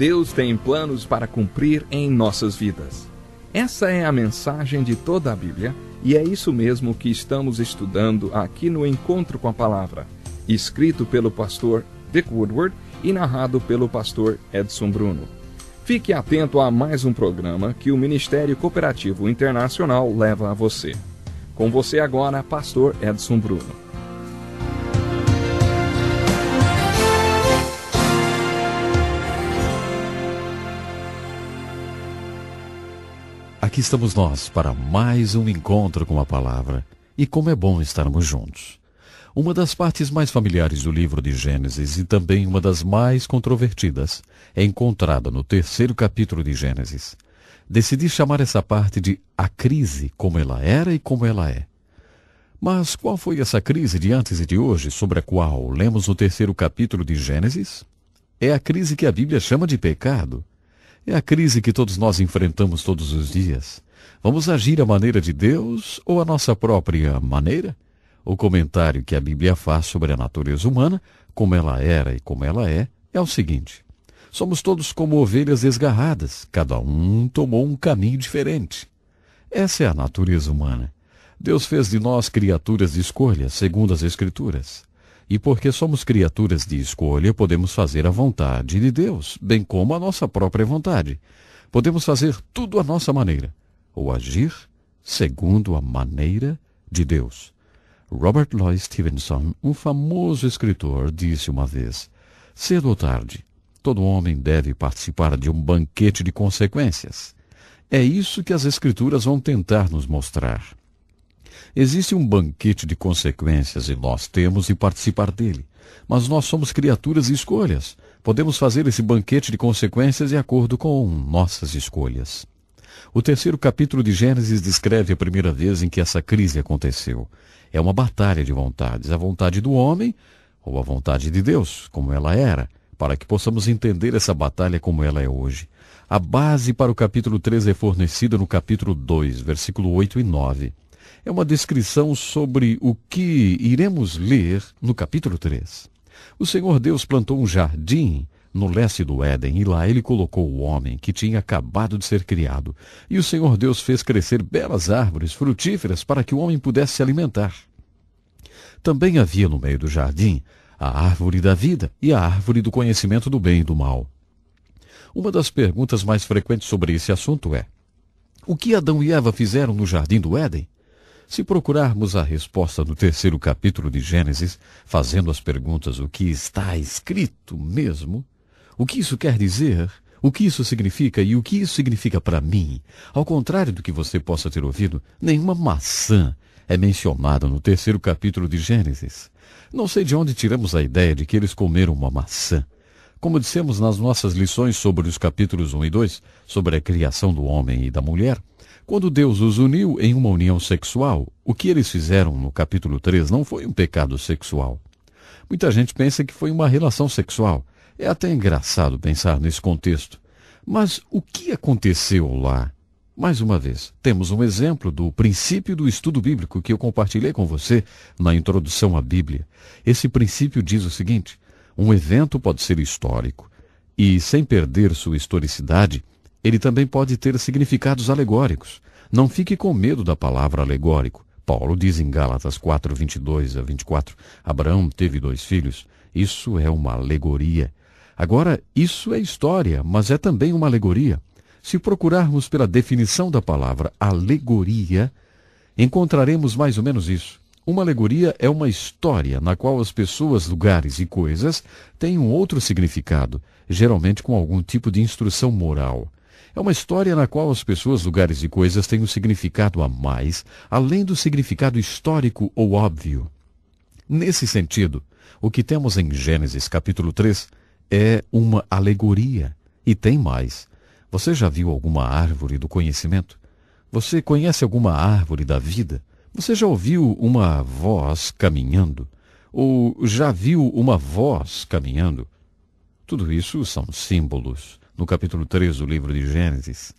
Deus tem planos para cumprir em nossas vidas. Essa é a mensagem de toda a Bíblia e é isso mesmo que estamos estudando aqui no Encontro com a Palavra, escrito pelo pastor Dick Woodward e narrado pelo pastor Edson Bruno. Fique atento a mais um programa que o Ministério Cooperativo Internacional leva a você. Com você agora, pastor Edson Bruno. aqui estamos nós para mais um encontro com a palavra. E como é bom estarmos juntos. Uma das partes mais familiares do livro de Gênesis e também uma das mais controvertidas é encontrada no terceiro capítulo de Gênesis. Decidi chamar essa parte de a crise como ela era e como ela é. Mas qual foi essa crise de antes e de hoje sobre a qual lemos no terceiro capítulo de Gênesis? É a crise que a Bíblia chama de pecado. É a crise que todos nós enfrentamos todos os dias. Vamos agir à maneira de Deus ou à nossa própria maneira? O comentário que a Bíblia faz sobre a natureza humana, como ela era e como ela é, é o seguinte: Somos todos como ovelhas desgarradas, cada um tomou um caminho diferente. Essa é a natureza humana. Deus fez de nós criaturas de escolha, segundo as Escrituras. E porque somos criaturas de escolha, podemos fazer a vontade de Deus, bem como a nossa própria vontade. Podemos fazer tudo à nossa maneira, ou agir segundo a maneira de Deus. Robert Louis Stevenson, um famoso escritor, disse uma vez: cedo ou tarde, todo homem deve participar de um banquete de consequências. É isso que as Escrituras vão tentar nos mostrar. Existe um banquete de consequências e nós temos de participar dele. Mas nós somos criaturas e escolhas. Podemos fazer esse banquete de consequências de acordo com nossas escolhas. O terceiro capítulo de Gênesis descreve a primeira vez em que essa crise aconteceu. É uma batalha de vontades, a vontade do homem ou a vontade de Deus, como ela era, para que possamos entender essa batalha como ela é hoje. A base para o capítulo 3 é fornecida no capítulo 2, versículo 8 e 9 é uma descrição sobre o que iremos ler no capítulo 3. O Senhor Deus plantou um jardim no leste do Éden, e lá ele colocou o homem que tinha acabado de ser criado. E o Senhor Deus fez crescer belas árvores frutíferas para que o homem pudesse se alimentar. Também havia no meio do jardim a árvore da vida e a árvore do conhecimento do bem e do mal. Uma das perguntas mais frequentes sobre esse assunto é: o que Adão e Eva fizeram no jardim do Éden? Se procurarmos a resposta no terceiro capítulo de Gênesis, fazendo as perguntas o que está escrito mesmo, o que isso quer dizer, o que isso significa e o que isso significa para mim, ao contrário do que você possa ter ouvido, nenhuma maçã é mencionada no terceiro capítulo de Gênesis. Não sei de onde tiramos a ideia de que eles comeram uma maçã. Como dissemos nas nossas lições sobre os capítulos 1 e 2, sobre a criação do homem e da mulher, quando Deus os uniu em uma união sexual, o que eles fizeram no capítulo 3 não foi um pecado sexual. Muita gente pensa que foi uma relação sexual. É até engraçado pensar nesse contexto. Mas o que aconteceu lá? Mais uma vez, temos um exemplo do princípio do estudo bíblico que eu compartilhei com você na introdução à Bíblia. Esse princípio diz o seguinte: um evento pode ser histórico e, sem perder sua historicidade, ele também pode ter significados alegóricos. Não fique com medo da palavra alegórico. Paulo diz em Gálatas 4, 22 a 24, Abraão teve dois filhos. Isso é uma alegoria. Agora, isso é história, mas é também uma alegoria. Se procurarmos pela definição da palavra alegoria, encontraremos mais ou menos isso. Uma alegoria é uma história na qual as pessoas, lugares e coisas têm um outro significado, geralmente com algum tipo de instrução moral. É uma história na qual as pessoas, lugares e coisas têm um significado a mais, além do significado histórico ou óbvio. Nesse sentido, o que temos em Gênesis capítulo 3 é uma alegoria. E tem mais. Você já viu alguma árvore do conhecimento? Você conhece alguma árvore da vida? Você já ouviu uma voz caminhando? Ou já viu uma voz caminhando? Tudo isso são símbolos no capítulo 3 do livro de Gênesis.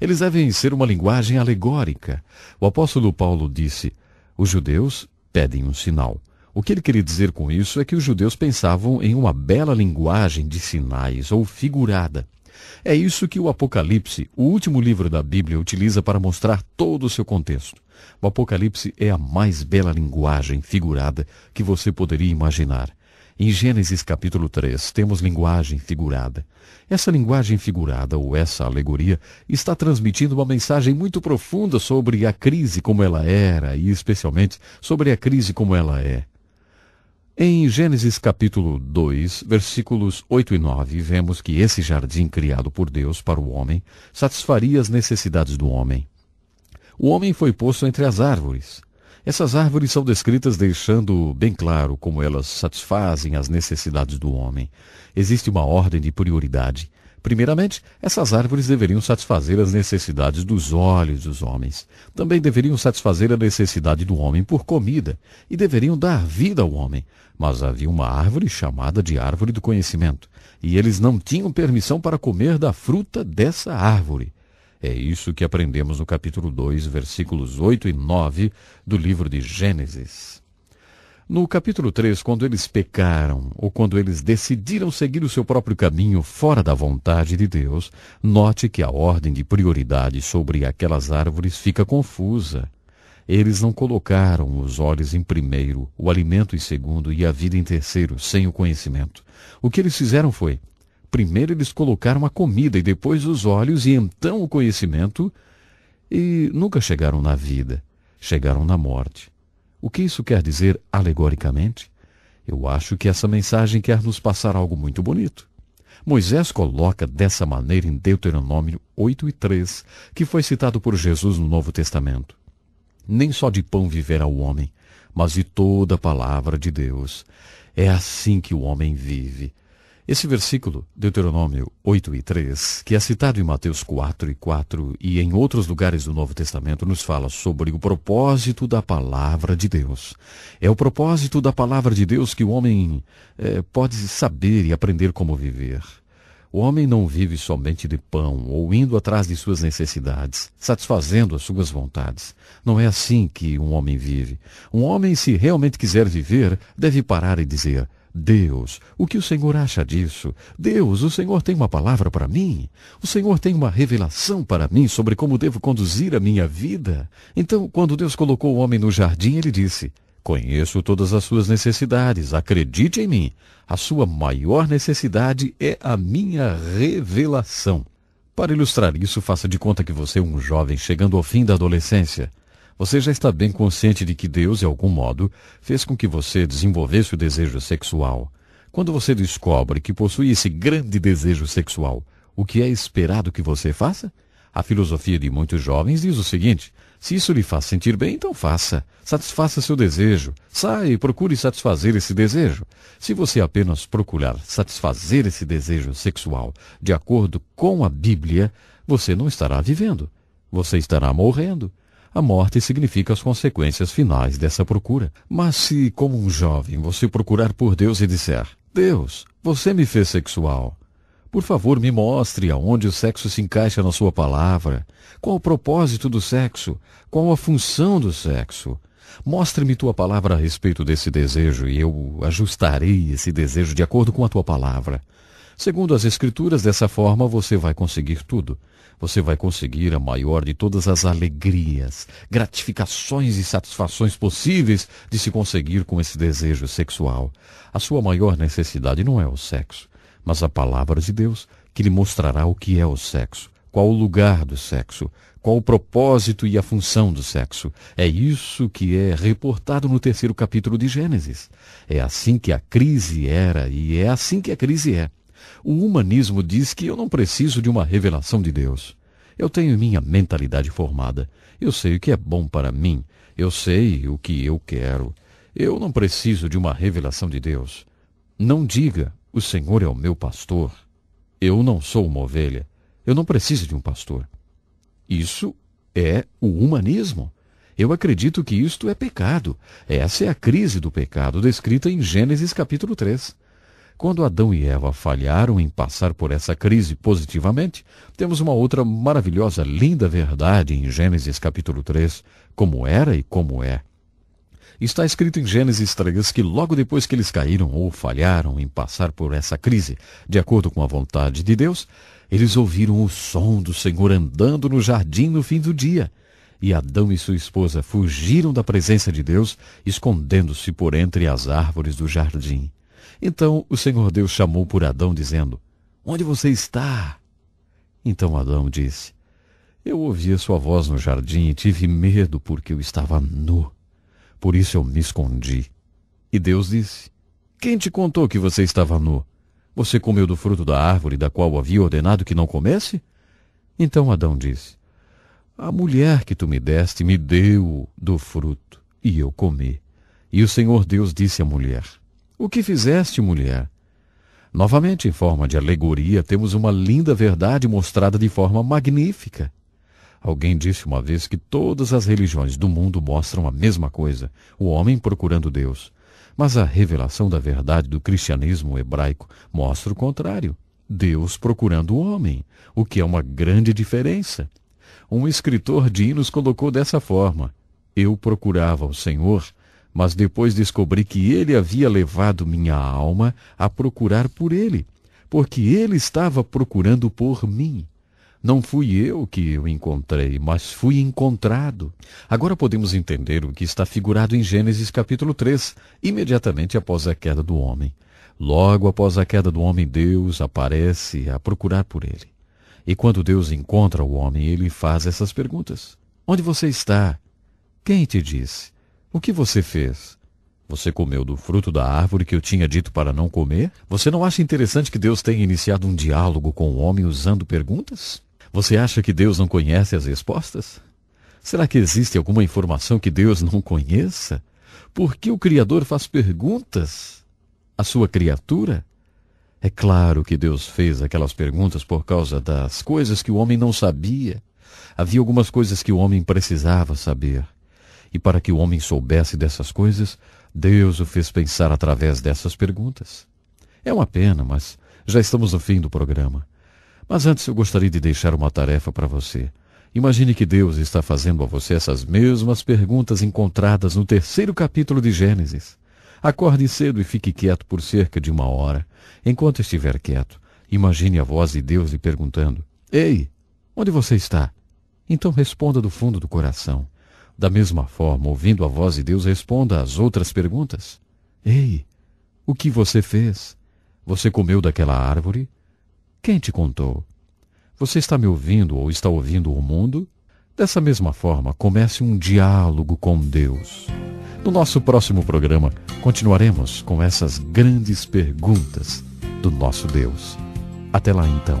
Eles devem ser uma linguagem alegórica. O apóstolo Paulo disse: Os judeus pedem um sinal. O que ele queria dizer com isso é que os judeus pensavam em uma bela linguagem de sinais ou figurada. É isso que o Apocalipse, o último livro da Bíblia, utiliza para mostrar todo o seu contexto. O Apocalipse é a mais bela linguagem figurada que você poderia imaginar. Em Gênesis capítulo 3, temos linguagem figurada. Essa linguagem figurada, ou essa alegoria, está transmitindo uma mensagem muito profunda sobre a crise como ela era e, especialmente, sobre a crise como ela é. Em Gênesis capítulo 2, versículos 8 e 9, vemos que esse jardim criado por Deus para o homem satisfaria as necessidades do homem. O homem foi posto entre as árvores. Essas árvores são descritas deixando bem claro como elas satisfazem as necessidades do homem. Existe uma ordem de prioridade. Primeiramente, essas árvores deveriam satisfazer as necessidades dos olhos dos homens. Também deveriam satisfazer a necessidade do homem por comida e deveriam dar vida ao homem. Mas havia uma árvore chamada de árvore do conhecimento, e eles não tinham permissão para comer da fruta dessa árvore. É isso que aprendemos no capítulo 2, versículos 8 e 9 do livro de Gênesis. No capítulo 3, quando eles pecaram, ou quando eles decidiram seguir o seu próprio caminho fora da vontade de Deus, note que a ordem de prioridade sobre aquelas árvores fica confusa. Eles não colocaram os olhos em primeiro, o alimento em segundo e a vida em terceiro, sem o conhecimento. O que eles fizeram foi Primeiro eles colocaram a comida e depois os olhos e então o conhecimento. E nunca chegaram na vida, chegaram na morte. O que isso quer dizer alegoricamente? Eu acho que essa mensagem quer nos passar algo muito bonito. Moisés coloca dessa maneira em Deuteronômio 8 e 3, que foi citado por Jesus no Novo Testamento. Nem só de pão viverá o homem, mas de toda a palavra de Deus. É assim que o homem vive. Esse versículo, Deuteronômio 8 e 3, que é citado em Mateus 4 e 4 e em outros lugares do Novo Testamento, nos fala sobre o propósito da palavra de Deus. É o propósito da palavra de Deus que o homem é, pode saber e aprender como viver. O homem não vive somente de pão ou indo atrás de suas necessidades, satisfazendo as suas vontades. Não é assim que um homem vive. Um homem, se realmente quiser viver, deve parar e dizer: Deus, o que o Senhor acha disso? Deus, o Senhor tem uma palavra para mim? O Senhor tem uma revelação para mim sobre como devo conduzir a minha vida? Então, quando Deus colocou o homem no jardim, ele disse: Conheço todas as suas necessidades, acredite em mim. A sua maior necessidade é a minha revelação. Para ilustrar isso, faça de conta que você é um jovem chegando ao fim da adolescência. Você já está bem consciente de que Deus, de algum modo, fez com que você desenvolvesse o desejo sexual. Quando você descobre que possui esse grande desejo sexual, o que é esperado que você faça? A filosofia de muitos jovens diz o seguinte: se isso lhe faz sentir bem, então faça. Satisfaça seu desejo. Saia e procure satisfazer esse desejo. Se você apenas procurar satisfazer esse desejo sexual de acordo com a Bíblia, você não estará vivendo. Você estará morrendo. A morte significa as consequências finais dessa procura. Mas se, como um jovem, você procurar por Deus e disser: Deus, você me fez sexual. Por favor, me mostre aonde o sexo se encaixa na sua palavra. Qual o propósito do sexo? Qual a função do sexo? Mostre-me tua palavra a respeito desse desejo e eu ajustarei esse desejo de acordo com a tua palavra. Segundo as Escrituras, dessa forma você vai conseguir tudo você vai conseguir a maior de todas as alegrias, gratificações e satisfações possíveis de se conseguir com esse desejo sexual. A sua maior necessidade não é o sexo, mas a palavra de Deus que lhe mostrará o que é o sexo, qual o lugar do sexo, qual o propósito e a função do sexo. É isso que é reportado no terceiro capítulo de Gênesis. É assim que a crise era e é assim que a crise é. O humanismo diz que eu não preciso de uma revelação de Deus. Eu tenho minha mentalidade formada. Eu sei o que é bom para mim. Eu sei o que eu quero. Eu não preciso de uma revelação de Deus. Não diga, o Senhor é o meu pastor. Eu não sou uma ovelha. Eu não preciso de um pastor. Isso é o humanismo. Eu acredito que isto é pecado. Essa é a crise do pecado descrita em Gênesis capítulo 3. Quando Adão e Eva falharam em passar por essa crise positivamente, temos uma outra maravilhosa, linda verdade em Gênesis capítulo 3, como era e como é. Está escrito em Gênesis 3 que logo depois que eles caíram ou falharam em passar por essa crise, de acordo com a vontade de Deus, eles ouviram o som do Senhor andando no jardim no fim do dia. E Adão e sua esposa fugiram da presença de Deus, escondendo-se por entre as árvores do jardim. Então o Senhor Deus chamou por Adão, dizendo: Onde você está? Então Adão disse: Eu ouvi a sua voz no jardim e tive medo porque eu estava nu. Por isso eu me escondi. E Deus disse: Quem te contou que você estava nu? Você comeu do fruto da árvore da qual havia ordenado que não comesse? Então Adão disse: A mulher que tu me deste me deu do fruto, e eu comi. E o Senhor Deus disse à mulher: o que fizeste, mulher? Novamente, em forma de alegoria, temos uma linda verdade mostrada de forma magnífica. Alguém disse uma vez que todas as religiões do mundo mostram a mesma coisa, o homem procurando Deus. Mas a revelação da verdade do cristianismo hebraico mostra o contrário. Deus procurando o homem, o que é uma grande diferença. Um escritor de hinos colocou dessa forma: Eu procurava o Senhor mas depois descobri que ele havia levado minha alma a procurar por ele, porque ele estava procurando por mim. Não fui eu que o encontrei, mas fui encontrado. Agora podemos entender o que está figurado em Gênesis capítulo 3, imediatamente após a queda do homem. Logo após a queda do homem, Deus aparece a procurar por ele. E quando Deus encontra o homem, ele faz essas perguntas: Onde você está? Quem te disse? O que você fez? Você comeu do fruto da árvore que eu tinha dito para não comer? Você não acha interessante que Deus tenha iniciado um diálogo com o homem usando perguntas? Você acha que Deus não conhece as respostas? Será que existe alguma informação que Deus não conheça? Por que o Criador faz perguntas à sua criatura? É claro que Deus fez aquelas perguntas por causa das coisas que o homem não sabia. Havia algumas coisas que o homem precisava saber. E para que o homem soubesse dessas coisas, Deus o fez pensar através dessas perguntas. É uma pena, mas já estamos no fim do programa. Mas antes eu gostaria de deixar uma tarefa para você. Imagine que Deus está fazendo a você essas mesmas perguntas encontradas no terceiro capítulo de Gênesis. Acorde cedo e fique quieto por cerca de uma hora. Enquanto estiver quieto, imagine a voz de Deus lhe perguntando: Ei, onde você está? Então responda do fundo do coração: da mesma forma, ouvindo a voz de Deus, responda às outras perguntas. Ei, o que você fez? Você comeu daquela árvore? Quem te contou? Você está me ouvindo ou está ouvindo o mundo? Dessa mesma forma, comece um diálogo com Deus. No nosso próximo programa, continuaremos com essas grandes perguntas do nosso Deus. Até lá então.